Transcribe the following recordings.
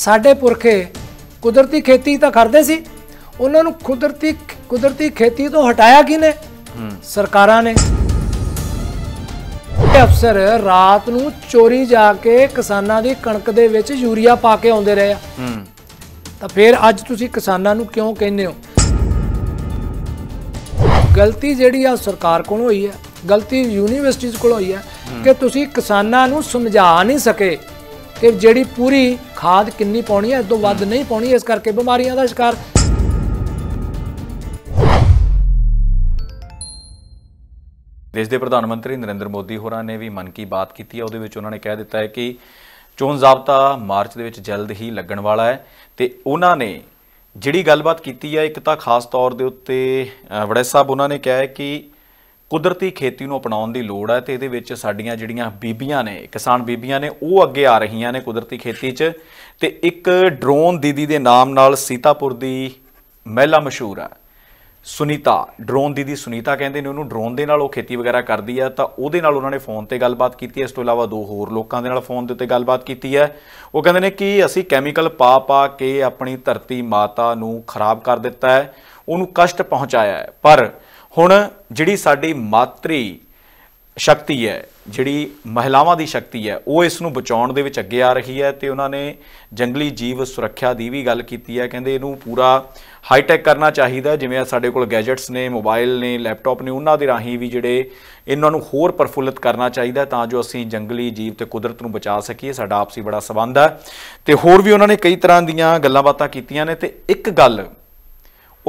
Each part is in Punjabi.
ਸਾਡੇ ਪੁਰਖੇ ਕੁਦਰਤੀ ਖੇਤੀ ਤਾਂ ਕਰਦੇ ਸੀ ਉਹਨਾਂ ਨੂੰ ਕੁਦਰਤੀ ਕੁਦਰਤੀ ਖੇਤੀ ਤੋਂ ਹਟਾਇਆ ਕਿਨੇ ਸਰਕਾਰਾਂ ਨੇ ਅਫਸਰ ਰਾਤ ਨੂੰ ਚੋਰੀ ਜਾ ਕੇ ਕਿਸਾਨਾਂ ਦੀ ਕਣਕ ਦੇ ਵਿੱਚ ਯੂਰੀਆ ਪਾ ਕੇ ਆਉਂਦੇ ਰਹੇ ਆ ਤਾਂ ਫਿਰ ਅੱਜ ਤੁਸੀਂ ਕਿਸਾਨਾਂ ਨੂੰ ਕਿਉਂ ਕਹਿੰਦੇ ਹੋ ਗਲਤੀ ਜਿਹੜੀ ਆ ਸਰਕਾਰ ਕੋਲ ਹੋਈ ਹੈ ਗਲਤੀ ਯੂਨੀਵਰਸਿਟੀਆਂ ਕੋਲ ਹੋਈ ਹੈ ਕਿ ਤੁਸੀਂ ਕਿਸਾਨਾਂ ਨੂੰ ਸਮਝਾ ਨਹੀਂ ਸਕੇ ਕਿ ਜਿਹੜੀ ਪੂਰੀ ਖਾਦ ਕਿੰਨੀ ਪਾਉਣੀ ਹੈ ਇਸ ਤੋਂ ਵੱਧ ਨਹੀਂ ਪਾਉਣੀ ਇਸ ਕਰਕੇ ਬਿਮਾਰੀਆਂ ਦਾ ਸ਼ਿਕਾਰ ਦੇਸ਼ ਦੇ ਪ੍ਰਧਾਨ ਮੰਤਰੀ ਨਰਿੰਦਰ ਮੋਦੀ ਹੋਰਾਂ ਨੇ ਵੀ ਮਨ ਕੀ ਬਾਤ ਕੀਤੀ ਹੈ ਉਹਦੇ ਵਿੱਚ ਉਹਨਾਂ ਨੇ ਕਹਿ ਦਿੱਤਾ ਹੈ ਕਿ ਚੋਣ ਜ਼ਾਬਤਾ ਮਾਰਚ ਦੇ ਵਿੱਚ ਜਲਦ ਹੀ ਲੱਗਣ ਵਾਲਾ ਹੈ ਤੇ ਉਹਨਾਂ ਨੇ ਜਿਹੜੀ ਗੱਲਬਾਤ ਕੀਤੀ ਹੈ ਇੱਕ ਤਾਂ ਖਾਸ ਤੌਰ ਦੇ ਉੱਤੇ ਵੜੈ ਸਾਹਿਬ ਉਹਨਾਂ ਨੇ ਕਿਹਾ ਹੈ ਕਿ ਕੁਦਰਤੀ ਖੇਤੀ ਨੂੰ ਅਪਣਾਉਣ ਦੀ ਲੋੜ ਹੈ ਤੇ ਇਹਦੇ ਵਿੱਚ ਸਾਡੀਆਂ ਜਿਹੜੀਆਂ ਬੀਬੀਆਂ ਨੇ ਕਿਸਾਨ ਬੀਬੀਆਂ ਨੇ ਉਹ ਅੱਗੇ ਆ ਰਹੀਆਂ ਨੇ ਕੁਦਰਤੀ ਖੇਤੀ 'ਚ ਤੇ ਇੱਕ ਡਰੋਨ ਦੀਦੀ ਦੇ ਨਾਮ ਨਾਲ ਸੀਤਾਪੁਰ ਦੀ ਮਹਿਲਾ ਮਸ਼ਹੂਰ ਹੈ ਸੁਨੀਤਾ ਡਰੋਨ ਦੀਦੀ ਸੁਨੀਤਾ ਕਹਿੰਦੇ ਨੇ ਉਹਨੂੰ ਡਰੋਨ ਦੇ ਨਾਲ ਉਹ ਖੇਤੀ ਵਗੈਰਾ ਕਰਦੀ ਆ ਤਾਂ ਉਹਦੇ ਨਾਲ ਉਹਨਾਂ ਨੇ ਫੋਨ ਤੇ ਗੱਲਬਾਤ ਕੀਤੀ ਹੈ ਇਸ ਤੋਂ ਇਲਾਵਾ ਦੋ ਹੋਰ ਲੋਕਾਂ ਦੇ ਨਾਲ ਫੋਨ ਦੇ ਉੱਤੇ ਗੱਲਬਾਤ ਕੀਤੀ ਹੈ ਉਹ ਕਹਿੰਦੇ ਨੇ ਕਿ ਅਸੀਂ ਕੈਮੀਕਲ ਪਾ ਪਾ ਕੇ ਆਪਣੀ ਧਰਤੀ ਮਾਤਾ ਨੂੰ ਖਰਾਬ ਕਰ ਦਿੱਤਾ ਹੈ ਉਹਨੂੰ ਕਸ਼ਟ ਪਹੁੰਚਾਇਆ ਹੈ ਪਰ ਹੁਣ ਜਿਹੜੀ ਸਾਡੀ ਮਾਤਰੀ ਸ਼ਕਤੀ ਹੈ ਜਿਹੜੀ ਮਹਿਲਾਵਾਂ ਦੀ ਸ਼ਕਤੀ ਹੈ ਉਹ ਇਸ ਨੂੰ ਬਚਾਉਣ ਦੇ ਵਿੱਚ ਅੱਗੇ ਆ ਰਹੀ ਹੈ ਤੇ ਉਹਨਾਂ ਨੇ ਜੰਗਲੀ ਜੀਵ ਸੁਰੱਖਿਆ ਦੀ ਵੀ ਗੱਲ ਕੀਤੀ ਹੈ ਕਹਿੰਦੇ ਇਹਨੂੰ ਪੂਰਾ ਹਾਈ ਟੈਕ ਕਰਨਾ ਚਾਹੀਦਾ ਜਿਵੇਂ ਆ ਸਾਡੇ ਕੋਲ ਗੈਜਟਸ ਨੇ ਮੋਬਾਈਲ ਨੇ ਲੈਪਟਾਪ ਨੇ ਉਹਨਾਂ ਦੇ ਰਾਹੀਂ ਵੀ ਜਿਹੜੇ ਇਹਨਾਂ ਨੂੰ ਹੋਰ ਪਰਫੁੱਲਤ ਕਰਨਾ ਚਾਹੀਦਾ ਤਾਂ ਜੋ ਅਸੀਂ ਜੰਗਲੀ ਜੀਵ ਤੇ ਕੁਦਰਤ ਨੂੰ ਬਚਾ ਸਕੀਏ ਸਾਡਾ ਆਪਸੀ ਬੜਾ ਸਬੰਧ ਹੈ ਤੇ ਹੋਰ ਵੀ ਉਹਨਾਂ ਨੇ ਕਈ ਤਰ੍ਹਾਂ ਦੀਆਂ ਗੱਲਾਂ ਬਾਤਾਂ ਕੀਤੀਆਂ ਨੇ ਤੇ ਇੱਕ ਗੱਲ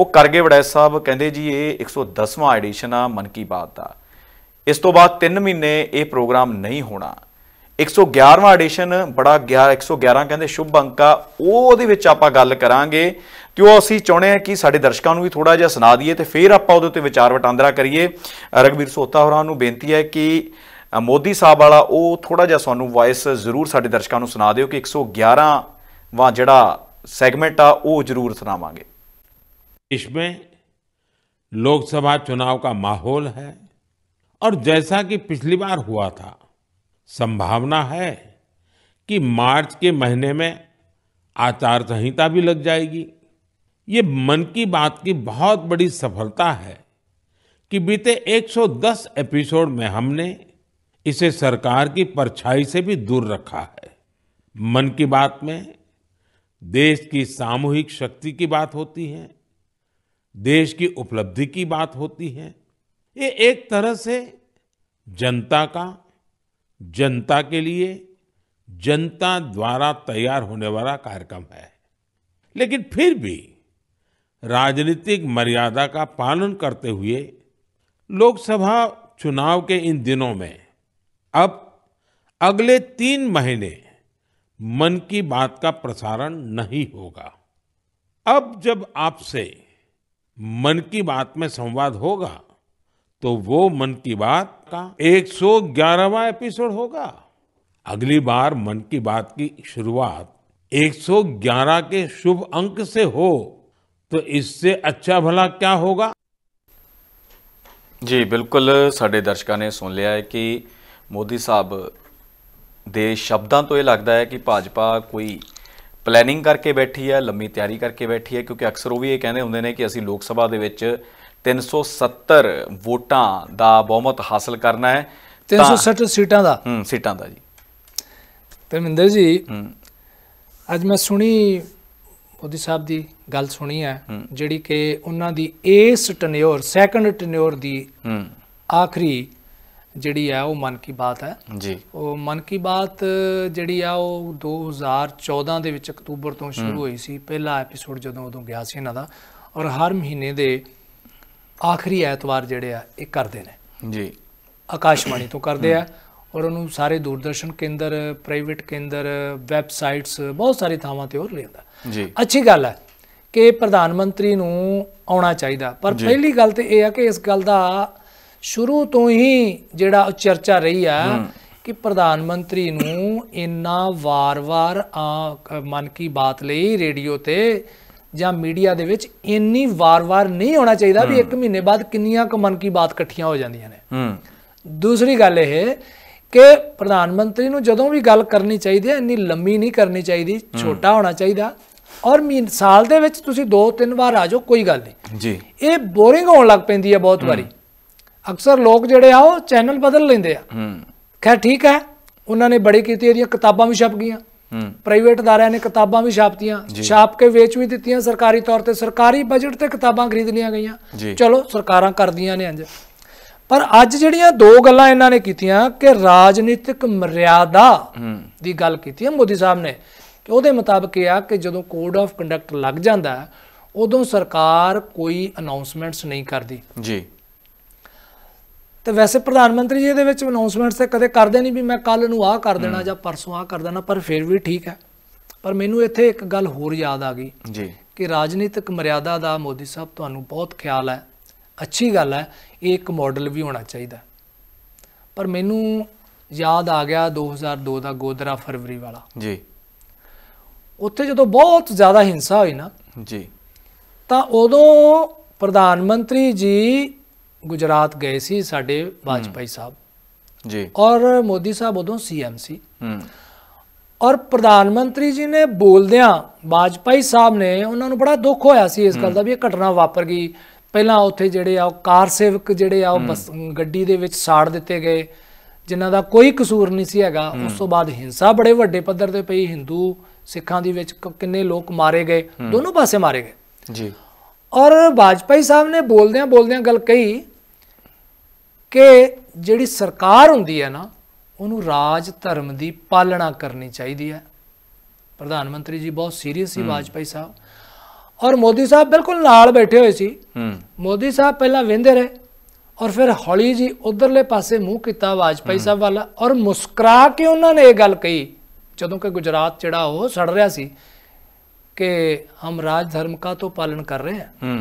ਉਹ ਕਰਗੇ ਵੜੈ ਸਾਹਿਬ ਕਹਿੰਦੇ ਜੀ ਇਹ 110ਵਾਂ ਐਡੀਸ਼ਨ ਆ ਮਨ ਕੀ ਬਾਤ ਦਾ ਇਸ ਤੋਂ ਬਾਅਦ 3 ਮਹੀਨੇ ਇਹ ਪ੍ਰੋਗਰਾਮ ਨਹੀਂ ਹੋਣਾ 111ਵਾਂ ਐਡੀਸ਼ਨ ਬੜਾ 11 111 ਕਹਿੰਦੇ ਸ਼ੁਭ ਅੰਕ ਆ ਉਹ ਉਹਦੇ ਵਿੱਚ ਆਪਾਂ ਗੱਲ ਕਰਾਂਗੇ ਤੇ ਉਹ ਅਸੀਂ ਚਾਹੁੰਦੇ ਆ ਕਿ ਸਾਡੇ ਦਰਸ਼ਕਾਂ ਨੂੰ ਵੀ ਥੋੜਾ ਜਿਹਾ ਸੁਣਾ ਦਈਏ ਤੇ ਫਿਰ ਆਪਾਂ ਉਹਦੇ ਉੱਤੇ ਵਿਚਾਰ ਵਟਾਂਦਰਾ ਕਰੀਏ ਰਗਵੀਰ ਸੋਤਾ ਹੋਰਾਂ ਨੂੰ ਬੇਨਤੀ ਹੈ ਕਿ ਮੋਦੀ ਸਾਹਿਬ ਵਾਲਾ ਉਹ ਥੋੜਾ ਜਿਹਾ ਸਾਨੂੰ ਵਾਇਸ ਜ਼ਰੂਰ ਸਾਡੇ ਦਰਸ਼ਕਾਂ ਨੂੰ ਸੁਣਾ ਦਿਓ ਕਿ 111ਵਾਂ ਜਿਹੜਾ ਸੈਗਮੈਂਟ ਆ ਉਹ ਜ਼ਰੂਰ ਸੁਣਾਵਾਂਗੇ देश में लोकसभा चुनाव का माहौल है और जैसा कि पिछली बार हुआ था संभावना है कि मार्च के महीने में आचार संहिता भी लग जाएगी ये मन की बात की बहुत बड़ी सफलता है कि बीते 110 एपिसोड में हमने इसे सरकार की परछाई से भी दूर रखा है मन की बात में देश की सामूहिक शक्ति की बात होती है देश की उपलब्धि की बात होती है ये एक तरह से जनता का जनता के लिए जनता द्वारा तैयार होने वाला कार्यक्रम है लेकिन फिर भी राजनीतिक मर्यादा का पालन करते हुए लोकसभा चुनाव के इन दिनों में अब अगले तीन महीने मन की बात का प्रसारण नहीं होगा अब जब आपसे मन की बात में संवाद होगा तो वो मन की बात का 111वां एपिसोड होगा अगली बार मन की बात की शुरुआत 111 के शुभ अंक से हो तो इससे अच्छा भला क्या होगा जी बिल्कुल साढ़े दर्शकों ने सुन लिया है कि मोदी साहब दे शब्दों तो यह लगता है कि भाजपा कोई ਪਲੈਨਿੰਗ ਕਰਕੇ ਬੈਠੀ ਹੈ ਲੰਮੀ ਤਿਆਰੀ ਕਰਕੇ ਬੈਠੀ ਹੈ ਕਿਉਂਕਿ ਅਕਸਰ ਉਹ ਵੀ ਇਹ ਕਹਿੰਦੇ ਹੁੰਦੇ ਨੇ ਕਿ ਅਸੀਂ ਲੋਕ ਸਭਾ ਦੇ ਵਿੱਚ 370 ਵੋਟਾਂ ਦਾ ਬਹੁਮਤ ਹਾਸਲ ਕਰਨਾ ਹੈ 360 ਸੀਟਾਂ ਦਾ ਹੂੰ ਸੀਟਾਂ ਦਾ ਜੀ ਤਰਮਿੰਦਰ ਜੀ ਅੱਜ ਮੈਂ ਸੁਣੀ ਉਹਦੀ ਸਾਹਿਬ ਦੀ ਗੱਲ ਸੁਣੀ ਹੈ ਜਿਹੜੀ ਕਿ ਉਹਨਾਂ ਦੀ ਇਸ ਟਨਿਓਰ ਸੈਕੰਡ ਟਨਿਓਰ ਦੀ ਹੂੰ ਆਖਰੀ ਜਿਹੜੀ ਆ ਉਹ ਮਨ ਕੀ ਬਾਤ ਹੈ ਜੀ ਉਹ ਮਨ ਕੀ ਬਾਤ ਜਿਹੜੀ ਆ ਉਹ 2014 ਦੇ ਵਿੱਚ ਅਕਤੂਬਰ ਤੋਂ ਸ਼ੁਰੂ ਹੋਈ ਸੀ ਪਹਿਲਾ ਐਪੀਸੋਡ ਜਦੋਂ ਉਦੋਂ ਗਿਆ ਸੀ ਇਹਨਾਂ ਦਾ ਔਰ ਹਰ ਮਹੀਨੇ ਦੇ ਆਖਰੀ ਐਤਵਾਰ ਜਿਹੜੇ ਆ ਇਹ ਕਰਦੇ ਨੇ ਜੀ ਆਕਾਸ਼ਵਾਣੀ ਤੋਂ ਕਰਦੇ ਆ ਔਰ ਉਹਨੂੰ ਸਾਰੇ ਦੂਰਦਰਸ਼ਨ ਕੇਂਦਰ ਪ੍ਰਾਈਵੇਟ ਕੇਂਦਰ ਵੈਬਸਾਈਟਸ ਬਹੁਤ ਸਾਰੇ ਥਾਵਾਂ ਤੇ ਹੋਰ ਲੈਂਦਾ ਜੀ ਅੱਛੀ ਗੱਲ ਹੈ ਕਿ ਪ੍ਰਧਾਨ ਮੰਤਰੀ ਨੂੰ ਆਉਣਾ ਚਾਹੀਦਾ ਪਰ ਪਹਿਲੀ ਗੱਲ ਤੇ ਇਹ ਆ ਕਿ ਇਸ ਗੱਲ ਦਾ ਸ਼ੁਰੂ ਤੋਂ ਹੀ ਜਿਹੜਾ ਚਰਚਾ ਰਹੀ ਆ ਕਿ ਪ੍ਰਧਾਨ ਮੰਤਰੀ ਨੂੰ ਇੰਨਾ ਵਾਰ-ਵਾਰ ਮਨ ਕੀ ਬਾਤ ਲਈ ਰੇਡੀਓ ਤੇ ਜਾਂ ਮੀਡੀਆ ਦੇ ਵਿੱਚ ਇੰਨੀ ਵਾਰ-ਵਾਰ ਨਹੀਂ ਹੋਣਾ ਚਾਹੀਦਾ ਵੀ 1 ਮਹੀਨੇ ਬਾਅਦ ਕਿੰਨੀਆਂ ਕੁ ਮਨ ਕੀ ਬਾਤ ਇਕੱਠੀਆਂ ਹੋ ਜਾਂਦੀਆਂ ਨੇ ਦੂਸਰੀ ਗੱਲ ਇਹ ਕਿ ਪ੍ਰਧਾਨ ਮੰਤਰੀ ਨੂੰ ਜਦੋਂ ਵੀ ਗੱਲ ਕਰਨੀ ਚਾਹੀਦੀ ਹੈ ਇੰਨੀ ਲੰਮੀ ਨਹੀਂ ਕਰਨੀ ਚਾਹੀਦੀ ਛੋਟਾ ਹੋਣਾ ਚਾਹੀਦਾ ਔਰ ਮੀਨ ਸਾਲ ਦੇ ਵਿੱਚ ਤੁਸੀਂ ਦੋ ਤਿੰਨ ਵਾਰ ਆ ਜਾਓ ਕੋਈ ਗੱਲ ਨਹੀਂ ਜੀ ਇਹ ਬੋਰਿੰਗ ਹੋਣ ਲੱਗ ਪੈਂਦੀ ਹੈ ਬਹੁਤ ਵਾਰੀ ਅਕਸਰ ਲੋਕ ਜਿਹੜੇ ਆ ਉਹ ਚੈਨਲ ਬਦਲ ਲੈਂਦੇ ਆ ਹੂੰ ਖੈਰ ਠੀਕ ਹੈ ਉਹਨਾਂ ਨੇ ਬੜੀ ਕੀਤੀ ਇਹਦੀਆਂ ਕਿਤਾਬਾਂ ਵੀ ਛਪ ਗਈਆਂ ਪ੍ਰਾਈਵੇਟ ਅਦਾਰਿਆਂ ਨੇ ਕਿਤਾਬਾਂ ਵੀ ਛਾਪਤੀਆਂ ਛਾਪ ਕੇ ਵੇਚ ਵੀ ਦਿੱਤੀਆਂ ਸਰਕਾਰੀ ਤੌਰ ਤੇ ਸਰਕਾਰੀ ਬਜਟ ਤੇ ਕਿਤਾਬਾਂ ਖਰੀਦ ਲੀਆਂ ਗਈਆਂ ਚਲੋ ਸਰਕਾਰਾਂ ਕਰਦੀਆਂ ਨੇ ਅੰਜ ਪਰ ਅੱਜ ਜਿਹੜੀਆਂ ਦੋ ਗੱਲਾਂ ਇਹਨਾਂ ਨੇ ਕੀਤੀਆਂ ਕਿ ਰਾਜਨੀਤਿਕ ਮਰਿਆਦਾ ਦੀ ਗੱਲ ਕੀਤੀ ਹੈ ਮੋਦੀ ਸਾਹਿਬ ਨੇ ਕਿ ਉਹਦੇ ਮੁਤਾਬਕ ਇਹ ਆ ਕਿ ਜਦੋਂ ਕੋਡ ਆਫ ਕੰਡਕਟ ਲੱਗ ਜਾਂਦਾ ਉਦੋਂ ਸਰਕਾਰ ਕੋਈ ਅਨਾਉਂਸਮੈਂਟਸ ਨਹੀਂ ਕਰਦੀ ਜੀ ਤੇ ਵੈਸੇ ਪ੍ਰਧਾਨ ਮੰਤਰੀ ਜੀ ਇਹਦੇ ਵਿੱਚ ਅਨਾਉਂਸਮੈਂਟਸ ਤੇ ਕਦੇ ਕਰਦੇ ਨਹੀਂ ਵੀ ਮੈਂ ਕੱਲ ਨੂੰ ਆਹ ਕਰ ਦੇਣਾ ਜਾਂ ਪਰਸੋਂ ਆਹ ਕਰ ਦੇਣਾ ਪਰ ਫਿਰ ਵੀ ਠੀਕ ਹੈ ਪਰ ਮੈਨੂੰ ਇੱਥੇ ਇੱਕ ਗੱਲ ਹੋਰ ਯਾਦ ਆ ਗਈ ਜੀ ਕਿ ਰਾਜਨੀਤਿਕ ਮਰਿਆਦਾ ਦਾ ਮੋਦੀ ਸਾਹਿਬ ਤੁਹਾਨੂੰ ਬਹੁਤ ਖਿਆਲ ਹੈ ਅੱਛੀ ਗੱਲ ਹੈ ਇਹ ਇੱਕ ਮਾਡਲ ਵੀ ਹੋਣਾ ਚਾਹੀਦਾ ਪਰ ਮੈਨੂੰ ਯਾਦ ਆ ਗਿਆ 2002 ਦਾ ਗੋਦਰਾ ਫਰਵਰੀ ਵਾਲਾ ਜੀ ਉੱਥੇ ਜਦੋਂ ਬਹੁਤ ਜ਼ਿਆਦਾ ਹਿੰਸਾ ਹੋਈ ਨਾ ਜੀ ਤਾਂ ਉਦੋਂ ਪ੍ਰਧਾਨ ਮੰਤਰੀ ਜੀ ਗੁਜਰਾਤ ਗਏ ਸੀ ਸਾਡੇ ਬਾਜਪਾਈ ਸਾਹਿਬ ਜੀ ਔਰ ਮੋਦੀ ਸਾਹਿਬ ਉਦੋਂ ਸੀਐਮ ਸੀ ਹੂੰ ਔਰ ਪ੍ਰਧਾਨ ਮੰਤਰੀ ਜੀ ਨੇ ਬੋਲਦਿਆਂ ਬਾਜਪਾਈ ਸਾਹਿਬ ਨੇ ਉਹਨਾਂ ਨੂੰ ਬੜਾ ਦੁੱਖ ਹੋਇਆ ਸੀ ਇਸ ਗੱਲ ਦਾ ਵੀ ਇਹ ਘਟਨਾ ਵਾਪਰ ਗਈ ਪਹਿਲਾਂ ਉੱਥੇ ਜਿਹੜੇ ਆ ਉਹ ਕਾਰ ਸੇਵਕ ਜਿਹੜੇ ਆ ਉਹ ਗੱਡੀ ਦੇ ਵਿੱਚ ਸਾੜ ਦਿੱਤੇ ਗਏ ਜਿਨ੍ਹਾਂ ਦਾ ਕੋਈ ਕਸੂਰ ਨਹੀਂ ਸੀ ਹੈਗਾ ਉਸ ਤੋਂ ਬਾਅਦ ਹਿੰਸਾ ਬੜੇ ਵੱਡੇ ਪੱਧਰ ਤੇ ਪਈ ਹਿੰਦੂ ਸਿੱਖਾਂ ਦੀ ਵਿੱਚ ਕਿੰਨੇ ਲੋਕ ਮਾਰੇ ਗਏ ਦੋਨੋਂ ਪਾਸੇ ਮਾਰੇ ਗਏ ਜੀ ਔਰ ਬਾਜਪਾਈ ਸਾਹਿਬ ਨੇ ਬੋਲਦਿਆਂ ਬੋਲਦਿਆਂ ਗੱਲ ਕਹੀ ਕਿ ਜਿਹੜੀ ਸਰਕਾਰ ਹੁੰਦੀ ਹੈ ਨਾ ਉਹਨੂੰ ਰਾਜ ਧਰਮ ਦੀ ਪਾਲਣਾ ਕਰਨੀ ਚਾਹੀਦੀ ਹੈ ਪ੍ਰਧਾਨ ਮੰਤਰੀ ਜੀ ਬਹੁਤ ਸੀਰੀਅਸ ਸੀ ਵਾਜਪਾਈ ਸਾਹਿਬ ਔਰ ਮੋਦੀ ਸਾਹਿਬ ਬਿਲਕੁਲ ਨਾਲ ਬੈਠੇ ਹੋਏ ਸੀ ਮੋਦੀ ਸਾਹਿਬ ਪਹਿਲਾਂ ਵਿੰਦੇ ਰਹੇ ਔਰ ਫਿਰ ਹੌਲੀ ਜੀ ਉਧਰਲੇ ਪਾਸੇ ਮੂੰਹ ਕੀਤਾ ਵਾਜਪਾਈ ਸਾਹਿਬ ਵਾਲਾ ਔਰ ਮੁਸਕਰਾ ਕੇ ਉਹਨਾਂ ਨੇ ਇਹ ਗੱਲ ਕਹੀ ਜਦੋਂ ਕਿ ਗੁਜਰਾਤ ਜਿਹੜਾ ਉਹ ਸੜ ਰਿਹਾ ਸੀ ਕਿ ਹਮ ਰਾਜ ਧਰਮ ਕਾ ਤੋਂ ਪਾਲਣ ਕਰ ਰਹੇ ਹਾਂ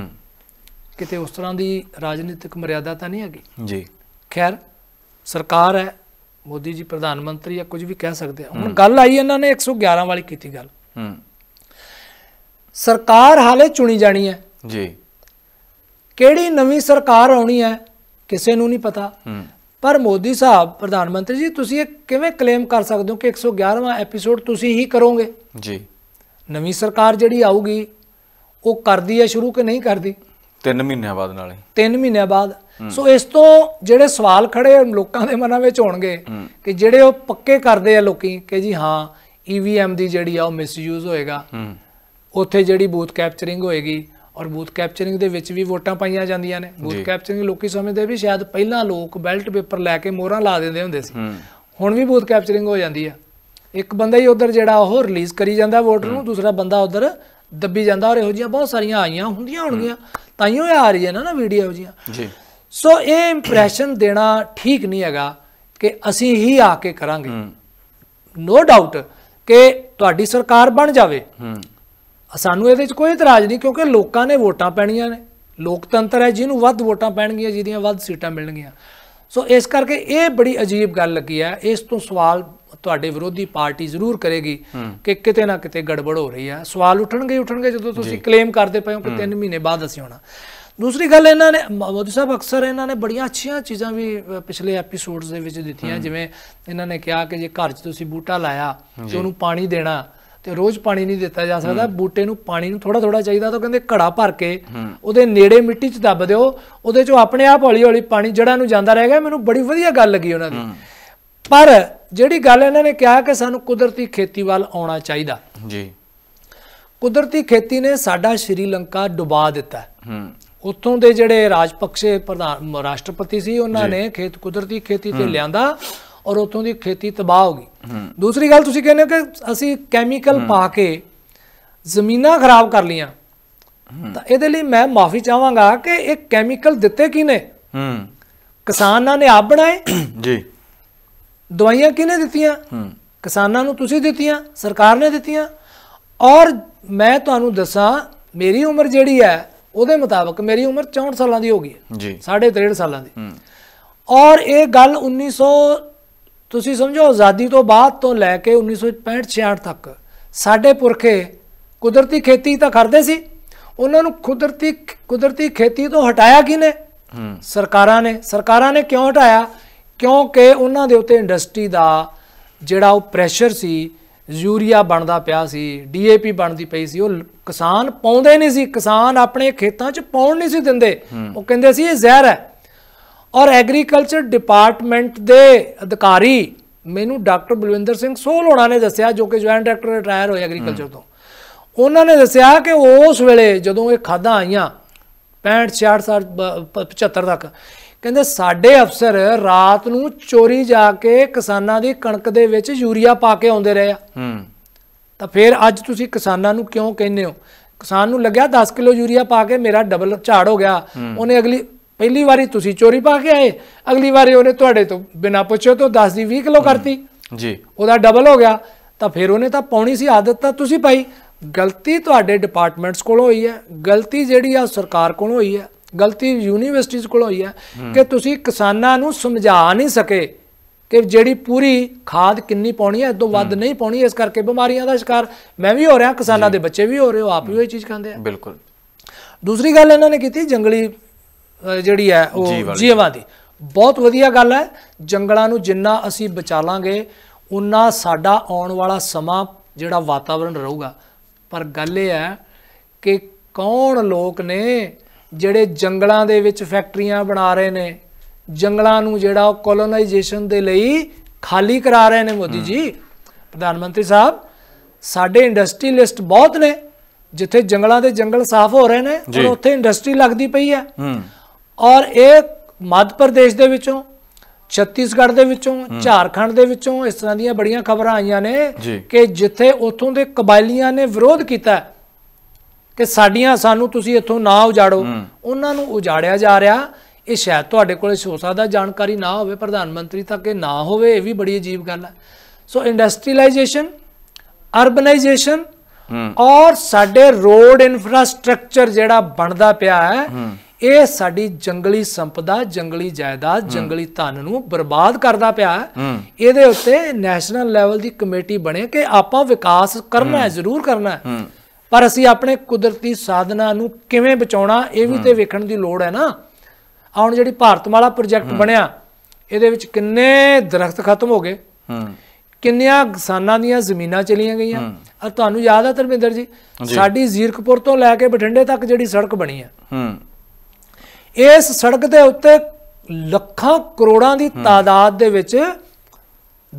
ਕਿਤੇ ਉਸ ਤਰ੍ਹਾਂ ਦੀ ਰਾਜਨੀਤਿਕ ਮਰਿਆਦਾ ਤਾਂ ਨਹੀਂ ਹੈਗੀ ਜੀ ਖੈਰ ਸਰਕਾਰ ਹੈ ਮੋਦੀ ਜੀ ਪ੍ਰਧਾਨ ਮੰਤਰੀ ਆ ਕੁਝ ਵੀ ਕਹਿ ਸਕਦੇ ਹੁਣ ਗੱਲ ਆਈ ਇਹਨਾਂ ਨੇ 111 ਵਾਲੀ ਕੀਤੀ ਗੱਲ ਸਰਕਾਰ ਹਾਲੇ ਚੁਣੀ ਜਾਣੀ ਹੈ ਜੀ ਕਿਹੜੀ ਨਵੀਂ ਸਰਕਾਰ ਆਉਣੀ ਹੈ ਕਿਸੇ ਨੂੰ ਨਹੀਂ ਪਤਾ ਪਰ ਮੋਦੀ ਸਾਹਿਬ ਪ੍ਰਧਾਨ ਮੰਤਰੀ ਜੀ ਤੁਸੀਂ ਇਹ ਕਿਵੇਂ ਕਲੇਮ ਕਰ ਸਕਦੇ ਹੋ ਕਿ 111ਵਾਂ ਐਪੀਸੋਡ ਤੁਸੀਂ ਹੀ ਕਰੋਗੇ ਜੀ ਨਵੀਂ ਸਰਕਾਰ ਜਿਹੜੀ ਆਊਗੀ ਉਹ ਕਰਦੀ ਹੈ ਸ਼ੁਰੂ ਕਿ ਨਹੀਂ ਕਰਦੀ 3 ਮਹੀਨਿਆਂ ਬਾਅਦ ਨਾਲੇ 3 ਮਹੀਨਿਆਂ ਬਾਅਦ ਸੋ ਇਸ ਤੋਂ ਜਿਹੜੇ ਸਵਾਲ ਖੜੇ ਲੋਕਾਂ ਦੇ ਮਨਾਂ ਵਿੱਚ ਹੋਣਗੇ ਕਿ ਜਿਹੜੇ ਉਹ ਪੱਕੇ ਕਰਦੇ ਆ ਲੋਕੀ ਕਿ ਜੀ ਹਾਂ ਈਵੀਐਮ e ਦੀ ਜਿਹੜੀ ਆ ਉਹ ਮਿਸਯੂਜ਼ ਹੋਏਗਾ ਉੱਥੇ ਜਿਹੜੀ ਬੂਥ ਕੈਪਚਰਿੰਗ ਹੋਏਗੀ ਔਰ ਬੂਥ ਕੈਪਚਰਿੰਗ ਦੇ ਵਿੱਚ ਵੀ ਵੋਟਾਂ ਪਾਈਆਂ ਜਾਂਦੀਆਂ ਨੇ ਬੂਥ ਕੈਪਚਰਿੰਗ ਲੋਕੀ ਸਮਝਦੇ ਵੀ ਸ਼ਾਇਦ ਪਹਿਲਾਂ ਲੋਕ ਬੈਲਟ ਪੇਪਰ ਲੈ ਕੇ ਮੋਹਰਾਂ ਲਾ ਦਿੰਦੇ ਹੁੰਦੇ ਸੀ ਹੁਣ ਵੀ ਬੂਥ ਕੈਪਚਰਿੰਗ ਹੋ ਜਾਂਦੀ ਆ ਇੱਕ ਬੰਦਾ ਹੀ ਉਧਰ ਜਿਹੜਾ ਉਹ ਰਿਲੀਜ਼ ਕਰੀ ਜਾਂਦਾ ਵੋਟਰ ਨੂੰ ਦੂਸਰਾ ਬੰਦਾ ਉਧਰ ਦੱਬੀ ਜਾਂਦਾ ਔਰ ਇਹੋ ਜਿਹੀਆਂ ਬਹੁਤ ਸਾਰੀਆਂ ਆਈਆਂ ਹੁੰਦੀਆਂ ਹੋਣਗੀਆਂ ਤਾਈਓ ਆ ਰਹੀ ਹੈ ਨਾ ਨਾ ਵੀਡੀਓ ਜੀ ਜੀ ਸੋ ਇਹ ਇੰਪ੍ਰੈਸ਼ਨ ਦੇਣਾ ਠੀਕ ਨਹੀਂ ਹੈਗਾ ਕਿ ਅਸੀਂ ਹੀ ਆ ਕੇ ਕਰਾਂਗੇ ਨੋ ਡਾਊਟ ਕਿ ਤੁਹਾਡੀ ਸਰਕਾਰ ਬਣ ਜਾਵੇ ਸਾਨੂੰ ਇਹਦੇ ਵਿੱਚ ਕੋਈ ਇਤਰਾਜ਼ ਨਹੀਂ ਕਿਉਂਕਿ ਲੋਕਾਂ ਨੇ ਵੋਟਾਂ ਪੈਣੀਆਂ ਨੇ ਲੋਕਤੰਤਰ ਹੈ ਜਿਹਨੂੰ ਵੱਧ ਵੋਟਾਂ ਪੈਣਗੀਆਂ ਜਿਹਦੀਆਂ ਵੱਧ ਸੀਟਾਂ ਮਿਲਣਗੀਆਂ ਸੋ ਇਸ ਕਰਕੇ ਇਹ ਬੜੀ ਅਜੀਬ ਗੱਲ ਲੱਗੀ ਹੈ ਇਸ ਤੋਂ ਸਵਾਲ ਤੁਹਾਡੇ ਵਿਰੋਧੀ ਪਾਰਟੀ ਜ਼ਰੂਰ ਕਰੇਗੀ ਕਿ ਕਿਤੇ ਨਾ ਕਿਤੇ ਗੜਬੜ ਹੋ ਰਹੀ ਹੈ ਸਵਾਲ ਉੱਠਣਗੇ ਉੱਠਣਗੇ ਜਦੋਂ ਤੁਸੀਂ ਕਲੇਮ ਕਰਦੇ ਪਏ ਹੋ ਕਿ 3 ਮਹੀਨੇ ਬਾਅਦ ਅਸੀਂ ਆਉਣਾ ਦੂਸਰੀ ਗੱਲ ਇਹਨਾਂ ਨੇ ਮੋਦੀ ਸਾਹਿਬ ਅਕਸਰ ਇਹਨਾਂ ਨੇ ਬੜੀਆਂ ਅੱਛੀਆਂ ਚੀਜ਼ਾਂ ਵੀ ਪਿਛਲੇ ਐਪੀਸੋਡਸ ਦੇ ਵਿੱਚ ਦਿੱਤੀਆਂ ਜਿਵੇਂ ਇਹਨਾਂ ਨੇ ਕਿਹਾ ਕਿ ਜੇ ਘਰ 'ਚ ਤੁਸੀਂ ਬੂਟਾ ਲਾਇਆ ਤੇ ਉਹਨੂੰ ਪਾਣੀ ਦੇਣਾ ਤੇ ਰੋਜ਼ ਪਾਣੀ ਨਹੀਂ ਦਿੱਤਾ ਜਾ ਸਕਦਾ ਬੂਟੇ ਨੂੰ ਪਾਣੀ ਨੂੰ ਥੋੜਾ ਥੋੜਾ ਚਾਹੀਦਾ ਤਾਂ ਕਹਿੰਦੇ ਘੜਾ ਭਰ ਕੇ ਉਹਦੇ ਨੇੜੇ ਮਿੱਟੀ 'ਚ ਦੱਬ ਦਿਓ ਉਹਦੇ 'ਚੋਂ ਆਪਣੇ ਆਪ ਹੌਲੀ ਹੌਲੀ ਪਾਣੀ ਜੜਾਂ ਨੂੰ ਜਾਂਦਾ ਰਹੇਗਾ ਮੈਨੂੰ ਬੜੀ ਵਧੀਆ ਗੱਲ ਲੱਗੀ ਉਹਨਾਂ ਦੀ ਪਰ ਜਿਹੜੀ ਗੱਲ ਇਹਨਾਂ ਨੇ ਕਿਹਾ ਕਿ ਸਾਨੂੰ ਕੁਦਰਤੀ ਖੇਤੀ ਵੱਲ ਆਉਣਾ ਚਾਹੀਦਾ ਜੀ ਕੁਦਰਤੀ ਖੇਤੀ ਨੇ ਸਾਡਾ ਸ਼੍ਰੀਲੰਕਾ ਡੁਬਾ ਦਿੱਤਾ ਹੂੰ ਉੱਥੋਂ ਦੇ ਜਿਹੜੇ ਰਾਜਪਕਸ਼ੇ ਪ੍ਰਧਾਨ ਰਾਸ਼ਟਰਪਤੀ ਸੀ ਉਹਨਾਂ ਨੇ ਖੇਤ ਕੁਦਰਤੀ ਖੇਤੀ ਤੇ ਲਿਆਂਦਾ ਔਰ ਉੱਥੋਂ ਦੀ ਖੇਤੀ ਤਬਾਹ ਹੋ ਗਈ ਦੂਸਰੀ ਗੱਲ ਤੁਸੀਂ ਕਹਿੰਦੇ ਹੋ ਕਿ ਅਸੀਂ ਕੈਮੀਕਲ ਪਾ ਕੇ ਜ਼ਮੀਨਾਂ ਖਰਾਬ ਕਰ ਲੀਆਂ ਤਾਂ ਇਹਦੇ ਲਈ ਮੈਂ ਮਾਫੀ ਚਾਹਾਂਗਾ ਕਿ ਇਹ ਕੈਮੀਕਲ ਦਿੱਤੇ ਕਿਨੇ ਹੂੰ ਕਿਸਾਨਾਂ ਨੇ ਆਪ ਬਣਾਏ ਜੀ ਦਵਾਈਆਂ ਕਿਹਨੇ ਦਿੱਤੀਆਂ ਕਿਸਾਨਾਂ ਨੂੰ ਤੁਸੀਂ ਦਿੱਤੀਆਂ ਸਰਕਾਰ ਨੇ ਦਿੱਤੀਆਂ ਔਰ ਮੈਂ ਤੁਹਾਨੂੰ ਦੱਸਾਂ ਮੇਰੀ ਉਮਰ ਜਿਹੜੀ ਹੈ ਉਹਦੇ ਮੁਤਾਬਕ ਮੇਰੀ ਉਮਰ 64 ਸਾਲਾਂ ਦੀ ਹੋ ਗਈ ਹੈ ਜੀ 63 ਸਾਲਾਂ ਦੀ ਔਰ ਇਹ ਗੱਲ 1900 ਤੁਸੀਂ ਸਮਝੋ ਆਜ਼ਾਦੀ ਤੋਂ ਬਾਅਦ ਤੋਂ ਲੈ ਕੇ 1965-66 ਤੱਕ ਸਾਡੇ ਪੁਰਖੇ ਕੁਦਰਤੀ ਖੇਤੀ ਤਾਂ ਕਰਦੇ ਸੀ ਉਹਨਾਂ ਨੂੰ ਕੁਦਰਤੀ ਕੁਦਰਤੀ ਖੇਤੀ ਤੋਂ ਹਟਾਇਆ ਕਿਨੇ ਸਰਕਾਰਾਂ ਨੇ ਸਰਕਾਰਾਂ ਨੇ ਕਿਉਂ ਹਟਾਇਆ ਕਿਉਂਕਿ ਉਹਨਾਂ ਦੇ ਉੱਤੇ ਇੰਡਸਟਰੀ ਦਾ ਜਿਹੜਾ ਉਹ ਪ੍ਰੈਸ਼ਰ ਸੀ ਯੂਰੀਆ ਬਣਦਾ ਪਿਆ ਸੀ ਡੀਏਪੀ ਬਣਦੀ ਪਈ ਸੀ ਉਹ ਕਿਸਾਨ ਪਾਉਂਦੇ ਨਹੀਂ ਸੀ ਕਿਸਾਨ ਆਪਣੇ ਖੇਤਾਂ 'ਚ ਪਾਉਣ ਨਹੀਂ ਸੀ ਦਿੰਦੇ ਉਹ ਕਹਿੰਦੇ ਸੀ ਇਹ ਜ਼ਹਿਰ ਹੈ ਔਰ ਐਗਰੀਕਲਚਰ ਡਿਪਾਰਟਮੈਂਟ ਦੇ ਅਧਿਕਾਰੀ ਮੈਨੂੰ ਡਾਕਟਰ ਬਲਵਿੰਦਰ ਸਿੰਘ ਸੋਹਲ ਹੋਣਾ ਨੇ ਦੱਸਿਆ ਜੋ ਕਿ ਜੁਆਇੰਟ ਡਾਇਰੈਕਟਰ ਰਿਟਾਇਰ ਹੋਏ ਐਗਰੀਕਲਚਰ ਤੋਂ ਉਹਨਾਂ ਨੇ ਦੱਸਿਆ ਕਿ ਉਸ ਵੇਲੇ ਜਦੋਂ ਇਹ ਖਾਦਾਂ ਆਈਆਂ 65 66 75 ਤੱਕ ਕਹਿੰਦੇ ਸਾਡੇ ਅਫਸਰ ਰਾਤ ਨੂੰ ਚੋਰੀ ਜਾ ਕੇ ਕਿਸਾਨਾਂ ਦੀ ਕਣਕ ਦੇ ਵਿੱਚ ਯੂਰੀਆ ਪਾ ਕੇ ਆਉਂਦੇ ਰਹੇ ਆ ਹੂੰ ਤਾਂ ਫਿਰ ਅੱਜ ਤੁਸੀਂ ਕਿਸਾਨਾਂ ਨੂੰ ਕਿਉਂ ਕਹਿੰਦੇ ਹੋ ਕਿਸਾਨ ਨੂੰ ਲੱਗਿਆ 10 ਕਿਲੋ ਯੂਰੀਆ ਪਾ ਕੇ ਮੇਰਾ ਡਬਲ ਝਾੜ ਹੋ ਗਿਆ ਉਹਨੇ ਅਗਲੀ ਪਹਿਲੀ ਵਾਰੀ ਤੁਸੀਂ ਚੋਰੀ ਪਾ ਕੇ ਆਏ ਅਗਲੀ ਵਾਰੀ ਉਹਨੇ ਤੁਹਾਡੇ ਤੋਂ ਬਿਨਾ ਪੁੱਛੇ ਤੋਂ 10 ਦੀ 20 ਕਿਲੋ ਕਰਤੀ ਜੀ ਉਹਦਾ ਡਬਲ ਹੋ ਗਿਆ ਤਾਂ ਫਿਰ ਉਹਨੇ ਤਾਂ ਪਾਉਣੀ ਸੀ ਆਦਤ ਤਾਂ ਤੁਸੀਂ ਪਾਈ ਗਲਤੀ ਤੁਹਾਡੇ ਡਿਪਾਰਟਮੈਂਟਸ ਕੋਲੋਂ ਹੋਈ ਹੈ ਗਲਤੀ ਜਿਹੜੀ ਆ ਸਰਕਾਰ ਕੋਲੋਂ ਹੋਈ ਹੈ ਗਲਤੀ ਯੂਨੀਵਰਸਿਟੀਆਂ ਕੋਲ ਹੋਈ ਹੈ ਕਿ ਤੁਸੀਂ ਕਿਸਾਨਾਂ ਨੂੰ ਸਮਝਾ ਨਹੀਂ ਸਕੇ ਕਿ ਜਿਹੜੀ ਪੂਰੀ ਖਾਦ ਕਿੰਨੀ ਪਾਉਣੀ ਹੈ ਤੋਂ ਵੱਧ ਨਹੀਂ ਪਾਉਣੀ ਇਸ ਕਰਕੇ ਬਿਮਾਰੀਆਂ ਦਾ ਸ਼ਿਕਾਰ ਮੈਂ ਵੀ ਹੋ ਰਿਹਾ ਕਿਸਾਨਾਂ ਦੇ ਬੱਚੇ ਵੀ ਹੋ ਰਹੇ ਹੋ ਆਪ ਵੀ ਉਹ ਚੀਜ਼ ਖਾਂਦੇ ਆ ਬਿਲਕੁਲ ਦੂਸਰੀ ਗੱਲ ਇਹਨਾਂ ਨੇ ਕੀਤੀ ਜੰਗਲੀ ਜਿਹੜੀ ਹੈ ਉਹ ਜੀਵਾਂ ਦੀ ਬਹੁਤ ਵਧੀਆ ਗੱਲ ਹੈ ਜੰਗਲਾਂ ਨੂੰ ਜਿੰਨਾ ਅਸੀਂ ਬਚਾ ਲਾਂਗੇ ਉਨਾ ਸਾਡਾ ਆਉਣ ਵਾਲਾ ਸਮਾਂ ਜਿਹੜਾ ਵਾਤਾਵਰਣ ਰਹੂਗਾ ਪਰ ਗੱਲ ਇਹ ਹੈ ਕਿ ਕੌਣ ਲੋਕ ਨੇ ਜਿਹੜੇ ਜੰਗਲਾਂ ਦੇ ਵਿੱਚ ਫੈਕਟਰੀਆਂ ਬਣਾ ਰਹੇ ਨੇ ਜੰਗਲਾਂ ਨੂੰ ਜਿਹੜਾ ਉਹ ਕੋਲੋਨਾਈਜੇਸ਼ਨ ਦੇ ਲਈ ਖਾਲੀ ਕਰਾ ਰਹੇ ਨੇ ਮੋਦੀ ਜੀ ਪ੍ਰਧਾਨ ਮੰਤਰੀ ਸਾਹਿਬ ਸਾਡੇ ਲਿਸਟ ਬਹੁਤ ਨੇ ਜਿੱਥੇ ਜੰਗਲਾਂ ਦੇ ਜੰਗਲ ਸਾਫ਼ ਹੋ ਰਹੇ ਨੇ ਔਰ ਉੱਥੇ ਇੰਡਸਟਰੀ ਲੱਗਦੀ ਪਈ ਹੈ ਔਰ ਇਹ ਮੱਧ ਪ੍ਰਦੇਸ਼ ਦੇ ਵਿੱਚੋਂ ਛੱਤੀਸਗੜ੍ਹ ਦੇ ਵਿੱਚੋਂ ਝਾਰਖੰਡ ਦੇ ਵਿੱਚੋਂ ਇਸ ਤਰ੍ਹਾਂ ਦੀਆਂ ਬੜੀਆਂ ਖਬਰਾਂ ਆਈਆਂ ਨੇ ਕਿ ਜਿੱਥੇ ਉੱਥੋਂ ਦੇ ਕਬਾਇਲੀਆਂ ਨੇ ਵਿਰੋਧ ਕੀਤਾ ਕਿ ਸਾਡੀਆਂ ਸਾਨੂੰ ਤੁਸੀਂ ਇੱਥੋਂ ਨਾ ਉਜਾੜੋ ਉਹਨਾਂ ਨੂੰ ਉਜਾੜਿਆ ਜਾ ਰਿਹਾ ਇਹ ਸ਼ਾਇਦ ਤੁਹਾਡੇ ਕੋਲੇ ਹੋ ਸਕਦਾ ਜਾਣਕਾਰੀ ਨਾ ਹੋਵੇ ਪ੍ਰਧਾਨ ਮੰਤਰੀ ਤੱਕ ਇਹ ਨਾ ਹੋਵੇ ਇਹ ਵੀ ਬੜੀ ਅਜੀਬ ਗੱਲ ਹੈ ਸੋ ਇੰਡਸਟਰੀਲਾਈਜੇਸ਼ਨ ਅਰਬਨਾਈਜੇਸ਼ਨ ਔਰ ਸਾਡੇ ਰੋਡ ਇਨਫਰਾਸਟ੍ਰਕਚਰ ਜਿਹੜਾ ਬਣਦਾ ਪਿਆ ਹੈ ਇਹ ਸਾਡੀ ਜੰਗਲੀ ਸੰਪਦਾ ਜੰਗਲੀ ਜਾਇਦਾਦ ਜੰਗਲੀ ਧਨ ਨੂੰ ਬਰਬਾਦ ਕਰਦਾ ਪਿਆ ਇਹਦੇ ਉੱਤੇ ਨੈਸ਼ਨਲ ਲੈਵਲ ਦੀ ਕਮੇਟੀ ਬਣੇ ਕਿ ਆਪਾਂ ਵਿਕਾਸ ਕਰਨਾ ਹੈ ਜ਼ਰੂਰ ਕਰਨਾ ਹੈ ਪਰ ਅਸੀਂ ਆਪਣੇ ਕੁਦਰਤੀ ਸਾਧਨਾ ਨੂੰ ਕਿਵੇਂ ਬਚਾਉਣਾ ਇਹ ਵੀ ਤੇ ਵੇਖਣ ਦੀ ਲੋੜ ਹੈ ਨਾ ਹੁਣ ਜਿਹੜੀ ਭਾਰਤਮਾਲਾ ਪ੍ਰੋਜੈਕਟ ਬਣਿਆ ਇਹਦੇ ਵਿੱਚ ਕਿੰਨੇ ਦਰਖਤ ਖਤਮ ਹੋ ਗਏ ਕਿੰਨੀਆਂ ਕਿਸਾਨਾਂ ਦੀਆਂ ਜ਼ਮੀਨਾਂ ਚਲੀਆਂ ਗਈਆਂ ਆ ਤੁਹਾਨੂੰ ਯਾਦ ਆ ਧਰਮਿੰਦਰ ਜੀ ਸਾਡੀ ਜ਼ੀਰਕਪੁਰ ਤੋਂ ਲੈ ਕੇ ਬਠਿੰਡੇ ਤੱਕ ਜਿਹੜੀ ਸੜਕ ਬਣੀ ਹੈ ਇਸ ਸੜਕ ਦੇ ਉੱਤੇ ਲੱਖਾਂ ਕਰੋੜਾਂ ਦੀ ਤਾਦਾਦ ਦੇ ਵਿੱਚ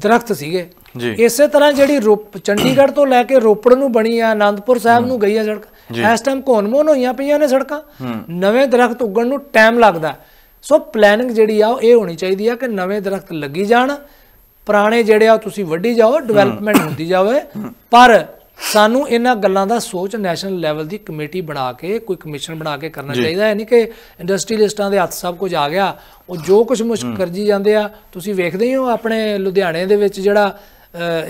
ਦਰਖਤ ਸੀਗੇ ਜੀ ਇਸੇ ਤਰ੍ਹਾਂ ਜਿਹੜੀ ਚੰਡੀਗੜ੍ਹ ਤੋਂ ਲੈ ਕੇ ਰੋਪੜ ਨੂੰ ਬਣੀ ਆ ਆਨੰਦਪੁਰ ਸਾਹਿਬ ਨੂੰ ਗਈ ਆ ਸੜਕ ਇਸ ਟਾਈਮ ਕੋਨਮੋਨ ਹੋਈਆਂ ਪਈਆਂ ਨੇ ਸੜਕਾਂ ਨਵੇਂ ਦਰਖਤ ਉੱਗਣ ਨੂੰ ਟਾਈਮ ਲੱਗਦਾ ਸੋ ਪਲੈਨਿੰਗ ਜਿਹੜੀ ਆ ਉਹ ਇਹ ਹੋਣੀ ਚਾਹੀਦੀ ਆ ਕਿ ਨਵੇਂ ਦਰਖਤ ਲੱਗੀ ਜਾਣ ਪੁਰਾਣੇ ਜਿਹੜੇ ਆ ਤੁਸੀਂ ਵੱਢੀ ਜਾਓ ਡਿਵੈਲਪਮੈਂਟ ਹੁੰਦੀ ਜਾਵੇ ਪਰ ਸਾਨੂੰ ਇਹਨਾਂ ਗੱਲਾਂ ਦਾ ਸੋਚ ਨੈਸ਼ਨਲ ਲੈਵਲ ਦੀ ਕਮੇਟੀ ਬਣਾ ਕੇ ਕੋਈ ਕਮਿਸ਼ਨ ਬਣਾ ਕੇ ਕਰਨਾ ਚਾਹੀਦਾ ਹੈ ਨਹੀਂ ਕਿ ਇੰਡਸਟਰੀਲਿਸਟਾਂ ਦੇ ਹੱਥ ਸਭ ਕੁਝ ਆ ਗਿਆ ਉਹ ਜੋ ਕੁਝ ਮੁਸ਼ਕ ਜਾਂਦੇ ਆ ਤੁਸੀਂ ਵੇਖਦੇ ਹੋ ਆਪਣੇ ਲੁਧਿਆਣੇ ਦੇ ਵਿੱਚ ਜਿਹੜਾ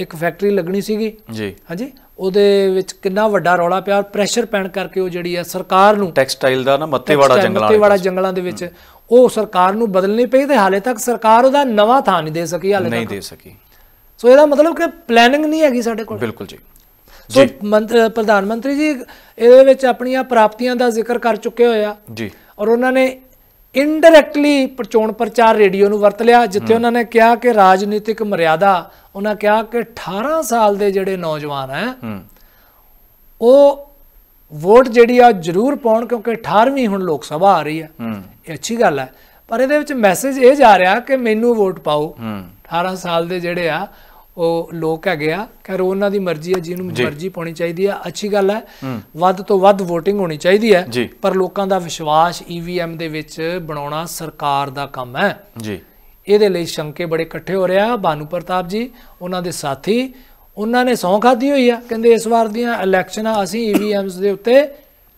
ਇੱਕ ਫੈਕਟਰੀ ਲੱਗਣੀ ਸੀਗੀ ਜੀ ਹਾਂਜੀ ਉਹਦੇ ਵਿੱਚ ਕਿੰਨਾ ਵੱਡਾ ਰੌਲਾ ਪਿਆ ਪ੍ਰੈਸ਼ਰ ਪੈਣ ਕਰਕੇ ਉਹ ਜਿਹੜੀ ਹੈ ਸਰਕਾਰ ਨੂੰ ਟੈਕਸਟਾਈਲ ਦਾ ਨਾ ਮੱਤੇਵਾੜਾ ਜੰਗਲਾਂ ਮੱਤੇਵਾੜਾ ਜੰਗਲਾਂ ਦੇ ਵਿੱਚ ਉਹ ਸਰਕਾਰ ਨੂੰ ਬਦਲਣੀ ਪਈ ਤੇ ਹਾਲੇ ਤੱਕ ਸਰਕਾਰ ਉਹਦਾ ਨਵਾਂ ਥਾਂ ਨਹੀਂ ਦੇ ਸਕੀ ਹਾਲੇ ਤੱਕ ਨਹੀਂ ਦੇ ਸਕੀ ਸੋ ਇਹਦਾ ਮਤਲਬ ਕਿ ਪਲੈਨਿੰਗ ਨਹੀਂ ਹੈਗੀ ਸਾਡੇ ਕੋਲ ਬਿਲਕੁਲ ਜੀ ਸੋ ਪ੍ਰਧਾਨ ਮੰਤਰੀ ਜੀ ਇਹਦੇ ਵਿੱਚ ਆਪਣੀਆਂ ਪ੍ਰਾਪਤੀਆਂ ਦਾ ਜ਼ਿਕਰ ਕਰ ਚੁੱਕੇ ਹੋਏ ਆ ਜੀ ਔਰ ਉਹਨਾਂ ਨੇ ਇਨਡਾਇਰੈਕਟਲੀ ਪ੍ਰਚੋਣ ਪ੍ਰਚਾਰ ਰੇਡੀਓ ਨੂੰ ਵਰਤ ਲਿਆ ਜਿੱਥੇ ਉਹਨਾਂ ਨੇ ਕਿਹਾ ਕਿ ਰਾਜਨੀਤਿਕ ਮਰਿਆਦਾ ਉਹਨਾਂ ਕਿਹਾ ਕਿ 18 ਸਾਲ ਦੇ ਜਿਹੜੇ ਨੌਜਵਾਨ ਹੈ ਉਹ ਵੋਟ ਜਿਹੜੀ ਆ ਜ਼ਰੂਰ ਪਾਉਣ ਕਿਉਂਕਿ 18ਵੀਂ ਹੁਣ ਲੋਕ ਸਭਾ ਆ ਰਹੀ ਹੈ ਇਹ ਅੱਛੀ ਗੱਲ ਹੈ ਪਰ ਇਹਦੇ ਵਿੱਚ ਮੈਸੇਜ ਇਹ ਜਾ ਰਿਹਾ ਕਿ ਮੈਨੂੰ ਵੋਟ ਪਾਓ 18 ਸਾਲ ਦੇ ਜਿਹੜੇ ਆ ਉਹ ਲੋਕ ਹੈਗੇ ਆ ਖੈਰ ਉਹਨਾਂ ਦੀ ਮਰਜ਼ੀ ਹੈ ਜਿਹਨੂੰ ਮਰਜ਼ੀ ਪਾਉਣੀ ਚਾਹੀਦੀ ਆ ਅੱਛੀ ਗੱਲ ਹੈ ਵੱਧ ਤੋਂ ਵੱਧ VOTING ਹੋਣੀ ਚਾਹੀਦੀ ਹੈ ਪਰ ਲੋਕਾਂ ਦਾ ਵਿਸ਼ਵਾਸ EVM ਦੇ ਵਿੱਚ ਬਣਾਉਣਾ ਸਰਕਾਰ ਦਾ ਕੰਮ ਹੈ ਜੀ ਇਹਦੇ ਲਈ ਸ਼ੰਕੇ ਬੜੇ ਇਕੱਠੇ ਹੋ ਰਿਹਾ ਬਾਨੂ ਪ੍ਰਤਾਪ ਜੀ ਉਹਨਾਂ ਦੇ ਸਾਥੀ ਉਹਨਾਂ ਨੇ ਸੌਂ ਖਾਦੀ ਹੋਈ ਆ ਕਹਿੰਦੇ ਇਸ ਵਾਰ ਦੀਆਂ ਇਲੈਕਸ਼ਨਾਂ ਅਸੀਂ ਈਵੀਐਮਸ e ਦੇ ਉੱਤੇ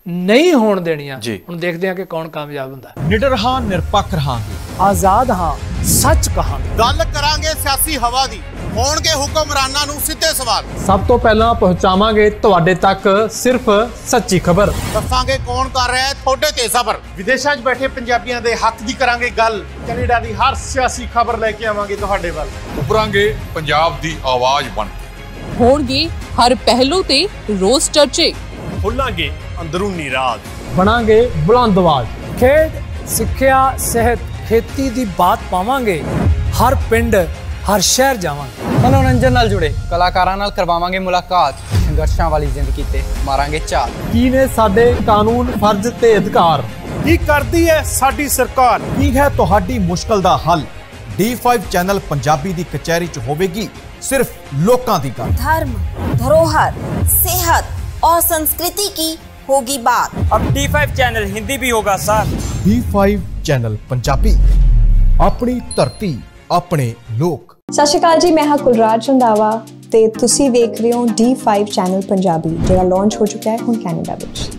ਨਹੀਂ ਹੋਣ ਦੇਣੀਆਂ ਹੁਣ ਦੇਖਦੇ ਹਾਂ ਕਿ ਕੌਣ ਕਾਮਯਾਬ ਹੁੰਦਾ ਨਿਡਰ ਹਾਂ ਨਿਰਪੱਖ ਰਹਾਂਗੇ ਆਜ਼ਾਦ ਹਾਂ ਸੱਚ ਕਹਾਂਗੇ ਗੱਲ ਕਰਾਂਗੇ ਸਿਆਸੀ ਹਵਾ ਦੀ ਹੋਣਗੇ ਹੁਕਮਰਾਨਾਂ ਨੂੰ ਸਿੱਧੇ ਸਵਾਲ ਸਭ ਤੋਂ ਪਹਿਲਾਂ ਪਹੁੰਚਾਵਾਂਗੇ ਤੁਹਾਡੇ ਤੱਕ ਸਿਰਫ ਸੱਚੀ ਖਬਰ ਦੱਸਾਂਗੇ ਕੌਣ ਕਰ ਰਿਹਾ ਹੈ ਤੁਹਾਡੇ ਤੇ ਸਬਰ ਵਿਦੇਸ਼ਾਂ 'ਚ ਬੈਠੇ ਪੰਜਾਬੀਆਂ ਦੇ ਹੱਕ ਦੀ ਕਰਾਂਗੇ ਗੱਲ ਕੈਨੇਡਾ ਦੀ ਹਰ ਸਿਆਸੀ ਖਬਰ ਲੈ ਕੇ ਆਵਾਂਗੇ ਤੁਹਾਡੇ ਵੱਲ ਉਪਰਾਂਗੇ ਪੰਜਾਬ ਦੀ ਆਵਾਜ਼ ਬਣ ਹੋਣਗੇ ਹਰ ਪਹਿਲੂ ਤੇ ਰੋਜ਼ ਚਰਚੇ ਖੁੱਲਾਂਗੇ ਅੰਦਰੂਨੀ ਰਾਜ਼ ਬਣਾਂਗੇ ਬੁਲੰਦ ਆਵਾਜ਼ ਖੇਡ ਸਿੱਖਿਆ ਸਿਹਤ ਖੇਤੀ ਦੀ ਬਾਤ ਪਾਵਾਂਗੇ ਹਰ ਪਿੰਡ ਹਰ ਸ਼ਹਿਰ ਜਾਵਾਂਗੇ ਮਨੋਰੰਜਨ ਨਾਲ ਜੁੜੇ ਕਲਾਕਾਰਾਂ ਨਾਲ ਕਰਵਾਵਾਂਗੇ ਮੁਲਾਕਾਤ ਸੰਘਰਸ਼ਾਂ ਵਾਲੀ ਜ਼ਿੰਦਗੀ ਤੇ ਮਾਰਾਂਗੇ ਝਾਲ ਕੀ ਨੇ ਸਾਡੇ ਕਾਨੂੰਨ ਫਰਜ਼ ਤੇ ਅਧਿਕਾਰ ਕੀ ਕਰਦੀ ਹੈ ਸਾਡੀ ਸਰਕਾਰ ਕੀ ਹੈ ਤੁਹਾਡੀ ਮੁਸ਼ਕਲ ਦਾ ਹੱਲ D5 ਚੈਨਲ ਪੰਜਾਬੀ ਦੀ ਕਚਹਿਰੀ 'ਚ ਹੋਵੇਗੀ ਸਿਰਫ ਲੋਕਾਂ ਦੀ ਗੱਲ ਧਰਮ ਧਰੋਹਰ ਸਿਹਤ ਔਰ ਸੰਸਕ੍ਰਿਤੀ ਕੀ ਹੋਗੀ ਬਾਤ ਅਬ D5 ਚੈਨਲ ਹਿੰਦੀ ਵੀ ਹੋਗਾ ਸਰ D5 ਚੈਨਲ ਪੰਜਾਬੀ ਆਪਣੀ ਧਰਤੀ ਆਪਣੇ ਲੋਕ ਸਤਿ ਸ਼੍ਰੀ ਅਕਾਲ ਜੀ ਮੈਂ ਹਾਂ ਕੁਲਰਾਜ ਚੰਦਾਵਾ ਤੇ ਤੁਸੀਂ ਵੇਖ ਰਹੇ ਹੋ D5 ਚੈਨਲ ਪੰਜਾਬੀ ਜਿਹੜਾ ਲਾਂਚ ਹੋ ਚੁੱਕਾ ਹੈ ਹੁਣ ਕੈਨੇਡਾ ਵਿੱਚ